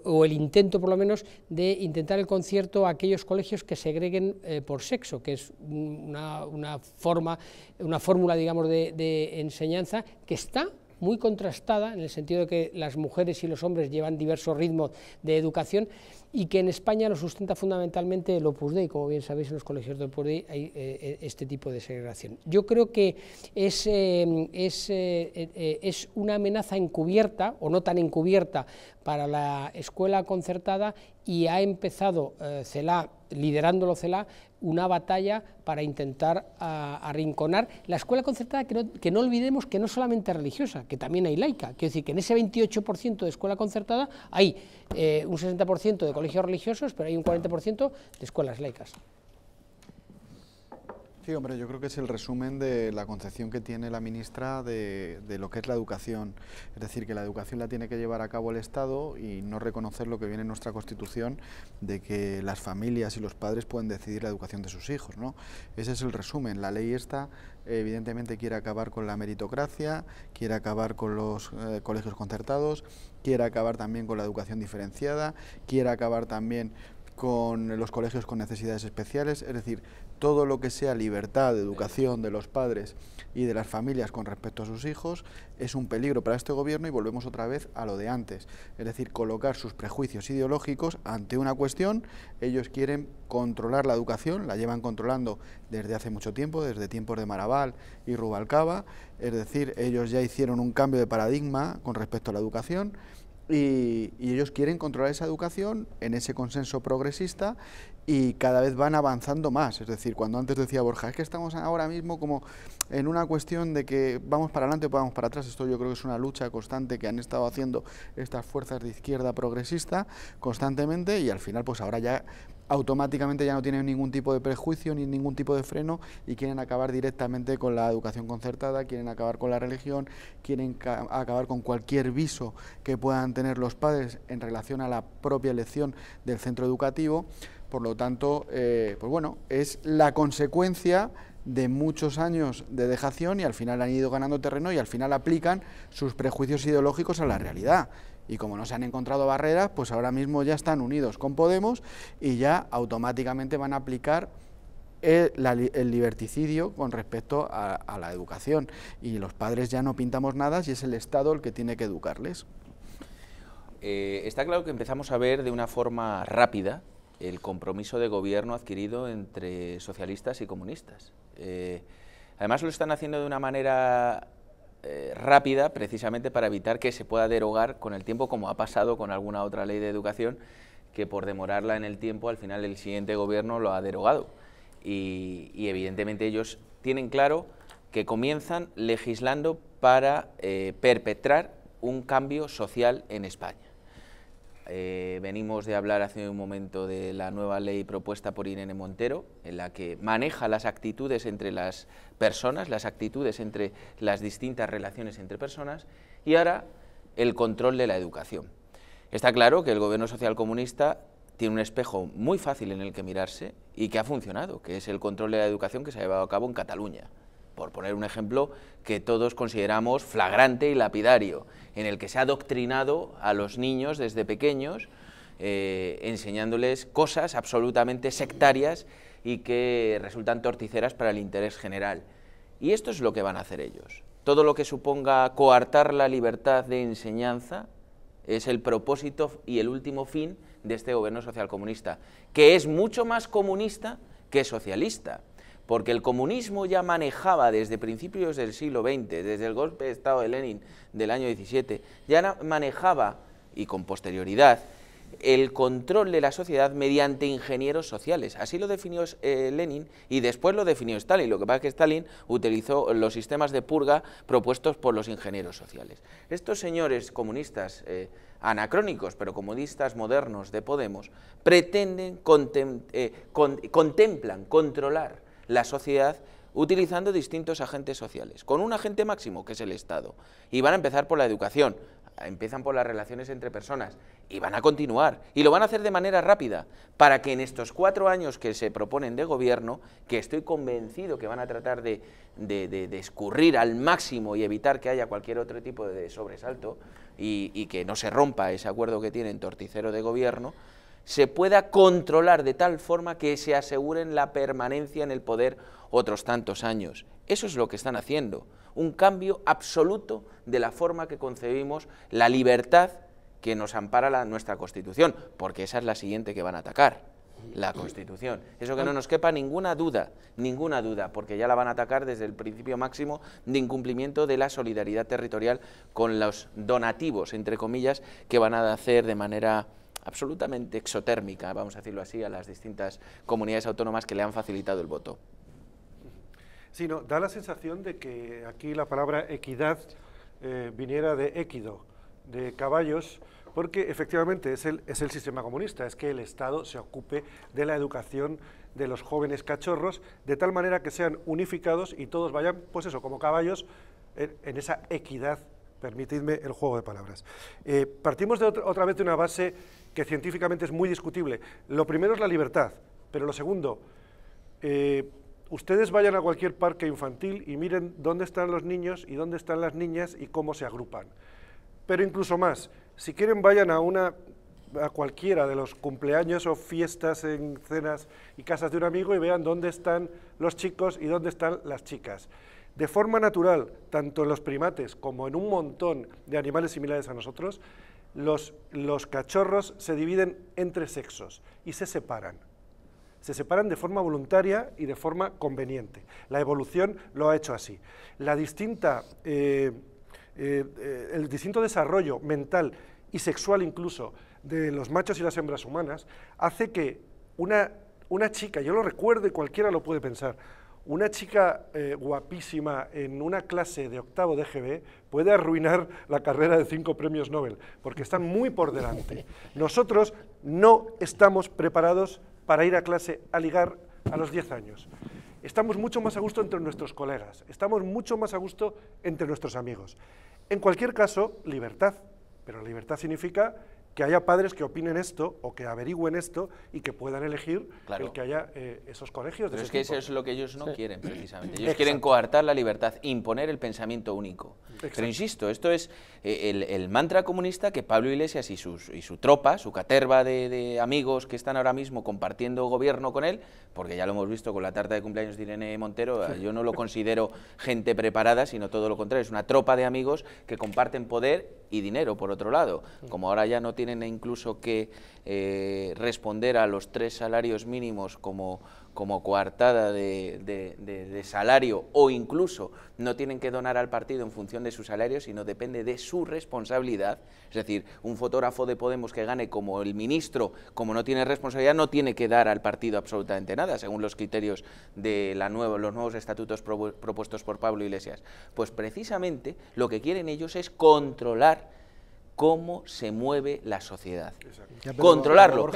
S3: o el intento por lo menos, de intentar el concierto a aquellos colegios que segreguen por sexo, que es una, forma, una fórmula, digamos, de, de enseñanza que está muy contrastada, en el sentido de que las mujeres y los hombres llevan diversos ritmos de educación, y que en España lo sustenta fundamentalmente el Opus Dei, como bien sabéis en los colegios del Opus Dei hay eh, eh, este tipo de segregación. Yo creo que es, eh, es, una amenaza encubierta o no tan encubierta para la escuela concertada y ha empezado CELA, liderándolo CELA, una batalla para intentar ah, arrinconar la escuela concertada, que no, que no, olvidemos que no es solamente religiosa, que también hay laica, quiero decir que en ese 28% de escuela concertada hay un 60% de colegios religiosos, pero hay un 40% de escuelas laicas.
S2: Sí, hombre, yo creo que es el resumen de la concepción que tiene la ministra de, lo que es la educación. Es decir, que la educación la tiene que llevar a cabo el Estado y no reconocer lo que viene en nuestra Constitución de que las familias y los padres pueden decidir la educación de sus hijos. Ese es el resumen. La ley esta, evidentemente, quiere acabar con la meritocracia, quiere acabar con los eh, colegios concertados, quiere acabar también con la educación diferenciada, quiere acabar también con los colegios con necesidades especiales, es decir, todo lo que sea libertad de educación de los padres y de las familias con respecto a sus hijos es un peligro para este gobierno y volvemos otra vez a lo de antes, es decir, colocar sus prejuicios ideológicos ante una cuestión, ellos quieren controlar la educación, la llevan controlando desde hace mucho tiempo, desde tiempos de Maraval y Rubalcaba, es decir, ellos ya hicieron un cambio de paradigma con respecto a la educación, y, ellos quieren controlar esa educación en ese consenso progresista y cada vez van avanzando más. Es decir, cuando antes decía Borja, es que estamos ahora mismo como en una cuestión de que vamos para adelante o vamos para atrás. Esto yo creo que es una lucha constante que han estado haciendo estas fuerzas de izquierda progresista constantemente y al final pues ahora ya automáticamente ya no tienen ningún tipo de prejuicio ni ningún tipo de freno y quieren acabar directamente con la educación concertada, quieren acabar con la religión, quieren acabar con cualquier viso que puedan tener los padres en relación a la propia elección del centro educativo. Por lo tanto, eh, pues bueno, es la consecuencia de muchos años de dejación y al final han ido ganando terreno y al final aplican sus prejuicios ideológicos a la realidad y como no se han encontrado barreras, pues ahora mismo ya están unidos con Podemos y ya automáticamente van a aplicar el, liberticidio con respecto a, la educación y los padres ya no pintamos nada si es el Estado el que tiene que educarles.
S6: Eh, está claro que empezamos a ver de una forma rápida el compromiso de gobierno adquirido entre socialistas y comunistas. Eh, además lo están haciendo de una manera eh, rápida precisamente para evitar que se pueda derogar con el tiempo como ha pasado con alguna otra ley de educación que por demorarla en el tiempo al final el siguiente gobierno lo ha derogado. Y, evidentemente ellos tienen claro que comienzan legislando para eh, perpetrar un cambio social en España. Eh, venimos de hablar hace un momento de la nueva ley propuesta por Irene Montero, en la que maneja las actitudes entre las personas, las actitudes entre las distintas relaciones entre personas, y ahora el control de la educación. Está claro que el gobierno socialcomunista tiene un espejo muy fácil en el que mirarse y que ha funcionado, que es el control de la educación que se ha llevado a cabo en Cataluña por poner un ejemplo que todos consideramos flagrante y lapidario, en el que se ha adoctrinado a los niños desde pequeños, eh, enseñándoles cosas absolutamente sectarias y que resultan torticeras para el interés general. Y esto es lo que van a hacer ellos. Todo lo que suponga coartar la libertad de enseñanza es el propósito y el último fin de este gobierno socialcomunista, que es mucho más comunista que socialista porque el comunismo ya manejaba desde principios del siglo XX, desde el golpe de Estado de Lenin del año 17, ya manejaba, y con posterioridad, el control de la sociedad mediante ingenieros sociales. Así lo definió eh, Lenin y después lo definió Stalin. Lo que pasa es que Stalin utilizó los sistemas de purga propuestos por los ingenieros sociales. Estos señores comunistas eh, anacrónicos, pero comunistas modernos de Podemos, pretenden, eh, contemplan controlar la sociedad utilizando distintos agentes sociales, con un agente máximo que es el Estado. Y van a empezar por la educación, empiezan por las relaciones entre personas y van a continuar. Y lo van a hacer de manera rápida, para que en estos cuatro años que se proponen de gobierno, que estoy convencido que van a tratar de, de, escurrir al máximo y evitar que haya cualquier otro tipo de sobresalto y, y que no se rompa ese acuerdo que tienen torticero de gobierno, se pueda controlar de tal forma que se aseguren la permanencia en el poder otros tantos años. Eso es lo que están haciendo, un cambio absoluto de la forma que concebimos la libertad que nos ampara la, nuestra Constitución, porque esa es la siguiente que van a atacar, la Constitución. Eso que no nos quepa ninguna duda, ninguna duda, porque ya la van a atacar desde el principio máximo de incumplimiento de la solidaridad territorial con los donativos, entre comillas, que van a hacer de manera absolutamente exotérmica, vamos a decirlo así, a las distintas comunidades autónomas que le han facilitado el voto.
S5: Sí, no, da la sensación de que aquí la palabra equidad eh, viniera de equido, de caballos, porque efectivamente es el, es el sistema comunista, es que el Estado se ocupe de la educación de los jóvenes cachorros, de tal manera que sean unificados y todos vayan, pues eso, como caballos, en, en esa equidad Permitidme el juego de palabras. Eh, partimos de otra, vez de una base que científicamente es muy discutible. Lo primero es la libertad, pero lo segundo, eh, ustedes vayan a cualquier parque infantil y miren dónde están los niños y dónde están las niñas y cómo se agrupan. Pero incluso más, si quieren vayan a una a cualquiera de los cumpleaños o fiestas en cenas y casas de un amigo y vean dónde están los chicos y dónde están las chicas de forma natural, tanto en los primates como en un montón de animales similares a nosotros, los, cachorros se dividen entre sexos y se separan. Se separan de forma voluntaria y de forma conveniente. La evolución lo ha hecho así. La distinta, eh, eh, eh, el distinto desarrollo mental y sexual incluso de los machos y las hembras humanas hace que una, una chica, yo lo recuerdo y cualquiera lo puede pensar, una chica eh, guapísima en una clase de octavo de GB puede arruinar la carrera de cinco premios Nobel, porque están muy por delante. Nosotros no estamos preparados para ir a clase a ligar a los 10 años. Estamos mucho más a gusto entre nuestros colegas, estamos mucho más a gusto entre nuestros amigos. En cualquier caso, libertad, pero libertad significa que haya padres que opinen esto o que averigüen esto y que puedan elegir el que haya eh, esos colegios. De Pero es que eso es lo que ellos no quieren, precisamente. Ellos quieren
S6: coartar la libertad, imponer el pensamiento único. Pero insisto, esto es eh, el, mantra comunista que Pablo Iglesias y, sus, y su tropa, su caterva de, amigos que están ahora mismo compartiendo gobierno con él, porque ya lo hemos visto con la tarta de cumpleaños de Irene Montero, yo no lo considero gente preparada, sino todo lo contrario, es una tropa de amigos que comparten poder y dinero, por otro lado. Como ahora ya no tienen incluso que eh, responder a los tres salarios mínimos como como coartada de, salario o incluso no tienen que donar al partido en función de su salario, sino depende de su responsabilidad. Es decir, un fotógrafo de Podemos que gane como el ministro, como no tiene responsabilidad, no tiene que dar al partido absolutamente nada, según los criterios de la nueva, los nuevos estatutos propuestos por Pablo Iglesias. Pues precisamente lo que quieren ellos es controlar cómo se mueve la sociedad. Controlarlo.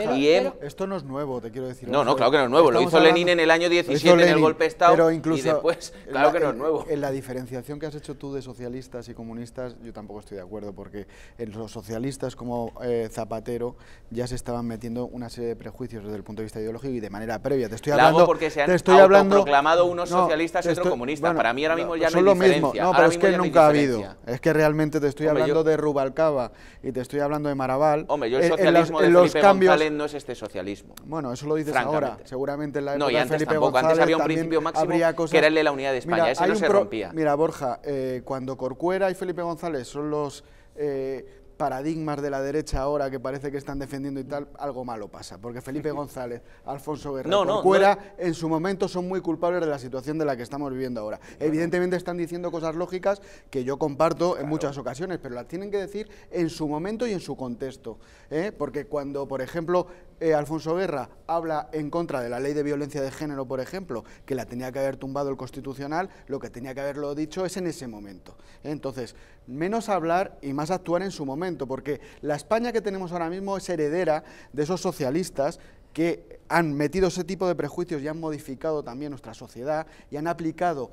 S2: Esto no es nuevo, te quiero decir. No, no, claro que no es nuevo. Lo hizo Lenin en el año 17 en el golpe de Estado. Pero incluso y después, claro que no es nuevo. En, la diferenciación que has hecho tú de socialistas y comunistas, yo tampoco estoy de acuerdo, porque en los socialistas como eh, Zapatero ya se estaban metiendo una serie de prejuicios desde el punto de vista ideológico y de manera previa. Te estoy hablando... porque se han te estoy unos
S6: socialistas y otros comunistas. Para mí ahora mismo ya no, lo mismo. No, pero es que nunca ha habido.
S2: Es que realmente te estoy hablando de Rubalcaba y te estoy hablando de Maraval. Hombre, yo el eh, socialismo de Felipe González
S6: no es este socialismo. Bueno, eso lo dices ahora.
S2: Seguramente en la época no, y antes de tampoco. antes había un principio máximo que era el de la unidad de España. Ese no se rompía. Mira, Borja, eh, cuando Corcuera y Felipe González son los eh, paradigmas de la derecha ahora que parece que están defendiendo y tal, algo malo pasa. Porque Felipe González, Alfonso Guerrero, no, en su momento son muy culpables de la situación de la que estamos viviendo ahora. Evidentemente están diciendo cosas lógicas que yo comparto en muchas ocasiones, pero las tienen que decir en su momento y en su contexto. ¿eh? Porque cuando, por ejemplo, eh, Alfonso Guerra habla en contra de la ley de violencia de género, por ejemplo, que la tenía que haber tumbado el Constitucional, lo que tenía que haberlo dicho es en ese momento. Entonces, menos hablar y más actuar en su momento, porque la España que tenemos ahora mismo es heredera de esos socialistas que han metido ese tipo de prejuicios y han modificado también nuestra sociedad y han aplicado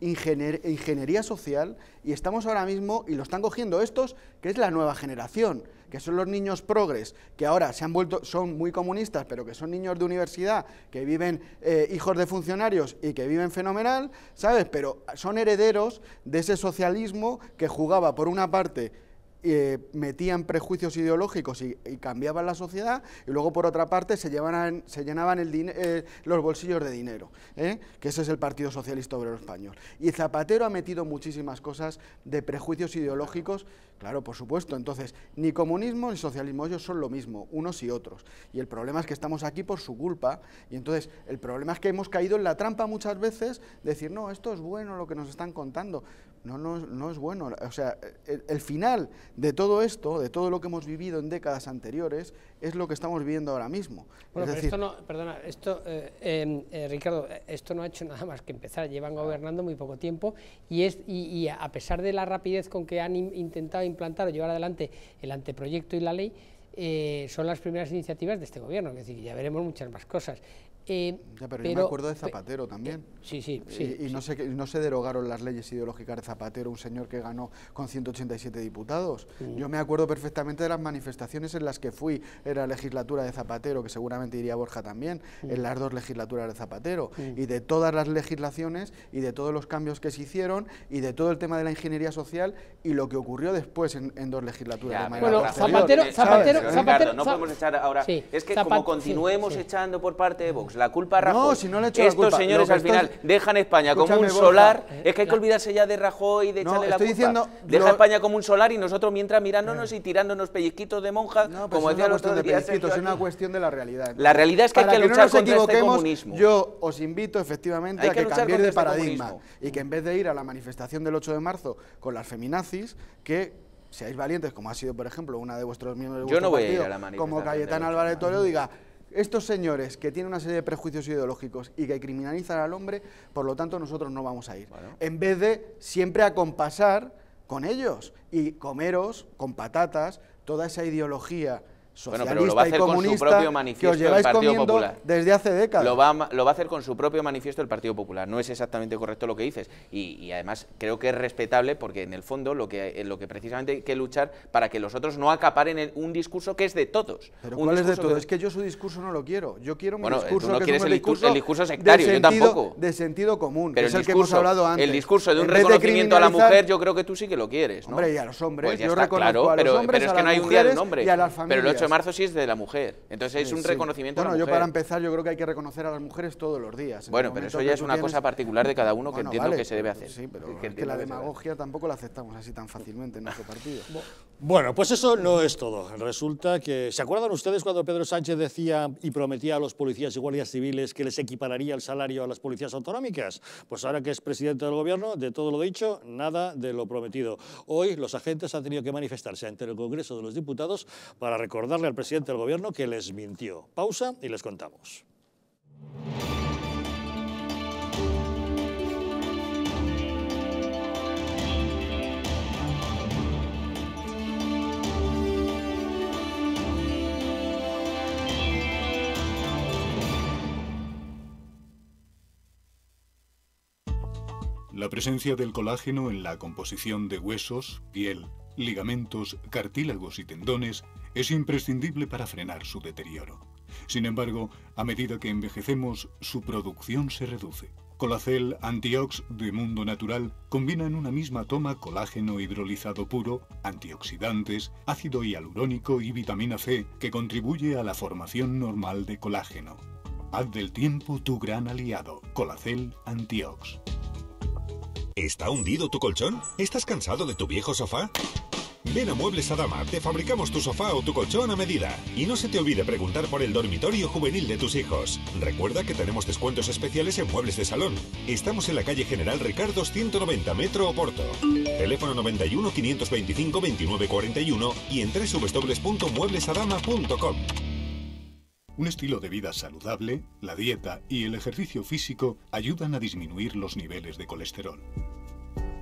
S2: ingeniería social y estamos ahora mismo, y lo están cogiendo estos, que es la nueva generación, que son los niños progres, que ahora se han vuelto, son muy comunistas, pero que son niños de universidad, que viven eh, hijos de funcionarios y que viven fenomenal, ¿sabes? Pero son herederos de ese socialismo que jugaba por una parte eh, metían prejuicios ideológicos y, cambiaban la sociedad y luego por otra parte se, se llenaban el eh, los bolsillos de dinero, ¿eh? que ese es el Partido Socialista Obrero Español. Y Zapatero ha metido muchísimas cosas de prejuicios ideológicos, claro, por supuesto, entonces ni comunismo ni socialismo, ellos son lo mismo, unos y otros. Y el problema es que estamos aquí por su culpa y entonces el problema es que hemos caído en la trampa muchas veces de decir, no, esto es bueno lo que nos están contando. No, no, es bueno. O sea, el, final de todo esto, de todo lo que hemos vivido en décadas anteriores, es lo que estamos viviendo ahora mismo. Bueno, pero esto
S3: no, perdona, esto, eh, em, eh, Ricardo, eh, esto no ha hecho nada más que empezar. Llevan gobernando muy poco tiempo y, es, y, a pesar de la rapidez con que han intentado implantar o llevar adelante el anteproyecto y la ley, son las primeras iniciativas de este gobierno, es decir, ya veremos muchas más cosas. Eh,
S2: ya, pero, yo me acuerdo de Zapatero también. Eh, sí, sí, sí. Y, no sé No, se, no se derogaron las leyes ideológicas de Zapatero, un señor que ganó con 187 diputados. Mm. Yo me acuerdo perfectamente de las manifestaciones en las que fui en la legislatura de Zapatero, que seguramente iría Borja también, mm. en las dos legislaturas de Zapatero, mm. y de todas las legislaciones y de todos los cambios que se hicieron y de todo el tema de la ingeniería social y lo que ocurrió después en, dos legislaturas. bueno, Zapatero, Zapatero, Zapatero, Ricardo, no
S6: podemos echar ahora. es que como continuemos echando por parte de Vox la culpa a Rajoy. No, si no le he Estos señores al final dejan España como un solar. Eh, es que hay que olvidarse ya de Rajoy, y de echarle la culpa. Deja España como un solar y nosotros mientras mirándonos eh. y tirándonos pellizquitos de
S2: monjas, pues como decía los de Es una cuestión de la realidad. La realidad es que hay que, luchar contra el este comunismo. Yo os invito efectivamente a que, cambiéis de este paradigma y que en vez de ir a la manifestación del 8 de marzo con las feminazis, que seáis valientes, como ha sido, por ejemplo, una de vuestros miembros de vuestro Yo no voy a ir a la Como Cayetán Álvarez Toledo diga, estos señores que tienen una serie de prejuicios ideológicos y que criminalizan al hombre, por lo tanto nosotros no vamos a ir. En vez de siempre acompasar con ellos y comeros con patatas toda esa ideología bueno, pero lo va a hacer con su propio manifiesto que lleváis Partido Popular. desde hace décadas. Lo va,
S6: lo va, a hacer con su propio manifiesto el Partido Popular. No es exactamente correcto lo que dices. Y, además creo que es respetable porque en el fondo lo que, lo que precisamente hay que luchar para que los otros no acaparen un discurso que es de todos.
S2: ¿Pero cuál es de todos? Es que yo su discurso no lo quiero. Yo quiero mi bueno, discurso tú no quieres el, discurso, el sectario, yo tampoco. De sentido común, pero es el, discurso, que hemos hablado antes. El discurso de un reconocimiento a la mujer
S6: yo creo que tú sí que lo quieres. Hombre, y a los hombres. Pues claro, pero, es que no hay un día de nombre. Y marzo sí es de la mujer. Entonces es un reconocimiento bueno, yo para
S2: empezar, yo creo que hay que reconocer a las mujeres todos los días. bueno, pero eso ya es una cosa particular de cada uno que entiendo que
S1: se debe hacer. Sí, pero que, es que la
S2: demagogia tampoco la aceptamos así tan fácilmente en nuestro partido.
S1: Bueno, pues eso no es todo. Resulta que. ¿Se acuerdan ustedes cuando Pedro Sánchez decía y prometía a los policías y guardias civiles que les equipararía el salario a las policías autonómicas? Pues ahora que es presidente del gobierno, de todo lo dicho, nada de lo prometido. Hoy los agentes han tenido que manifestarse ante el Congreso de los Diputados para recordar al presidente del gobierno que les mintió. Pausa y les contamos.
S7: La presencia del colágeno en la composición de huesos, piel, ligamentos, cartílagos y tendones es imprescindible para frenar su deterioro. Sin embargo, a medida que envejecemos, su producción se reduce. Colacel Antiox de Mundo Natural combina en una misma toma colágeno hidrolizado puro, antioxidantes, ácido hialurónico y vitamina C que contribuye a la formación normal de colágeno. Haz del tiempo tu gran aliado, Colacel Antiox. ¿Está hundido tu colchón? ¿Estás cansado de tu viejo sofá? Ven a Muebles Adama, te fabricamos tu sofá o tu colchón a medida. Y no se te olvide preguntar por el dormitorio juvenil de tus hijos. Recuerda que tenemos descuentos especiales en muebles de salón. Estamos en la calle General Ricardo 190 Metro Oporto. Teléfono 91 525 2941 y en www.mueblesadama.com. Un estilo de vida saludable, la dieta y el ejercicio físico ayudan a disminuir los niveles de colesterol.